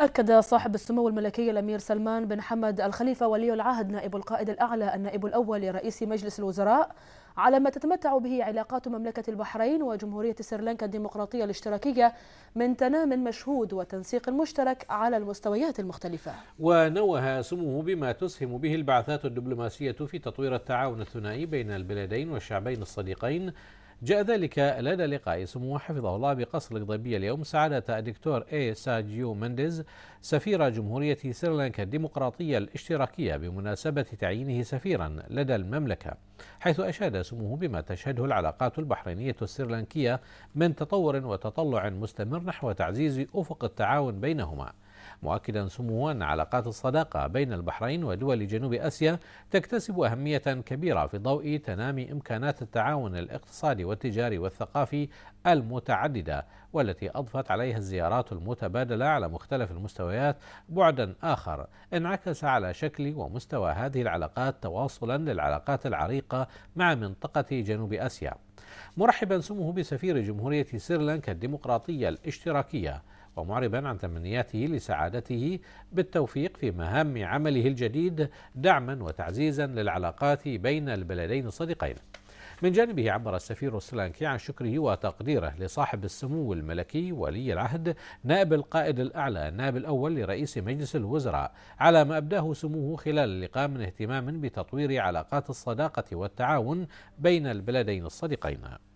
أكد صاحب السمو الملكي الأمير سلمان بن حمد الخليفة ولي العهد نائب القائد الأعلى النائب الأول لرئيس مجلس الوزراء على ما تتمتع به علاقات مملكة البحرين وجمهورية سريلانكا الديمقراطية الاشتراكية من تنام مشهود وتنسيق مشترك على المستويات المختلفة ونوه سموه بما تسهم به البعثات الدبلوماسية في تطوير التعاون الثنائي بين البلادين والشعبين الصديقين جاء ذلك لدى لقاء سموه حفظه الله بقصر القضيبية اليوم سعادة الدكتور اي ساجيو مندز سفير جمهورية سريلانكا الديمقراطية الاشتراكية بمناسبة تعيينه سفيرا لدى المملكة حيث أشاد سموه بما تشهده العلاقات البحرينية السريلانكية من تطور وتطلع مستمر نحو تعزيز أفق التعاون بينهما مؤكدا سمو أن علاقات الصداقة بين البحرين ودول جنوب آسيا تكتسب أهمية كبيرة في ضوء تنامي إمكانات التعاون الاقتصادي والتجاري والثقافي المتعددة والتي أضفت عليها الزيارات المتبادلة على مختلف المستويات بعدا آخر انعكس على شكل ومستوى هذه العلاقات تواصلا للعلاقات العريقة مع منطقة جنوب آسيا مرحبا سموه بسفير جمهورية سريلانكا الديمقراطية الاشتراكية ومعربا عن تمنياته لسعادته بالتوفيق في مهام عمله الجديد دعما وتعزيزا للعلاقات بين البلدين الصديقين من جانبه عبر السفير السلانكي عن شكره وتقديره لصاحب السمو الملكي ولي العهد نائب القائد الأعلى النائب الأول لرئيس مجلس الوزراء على ما أبداه سموه خلال اللقاء من اهتمام بتطوير علاقات الصداقة والتعاون بين البلدين الصديقين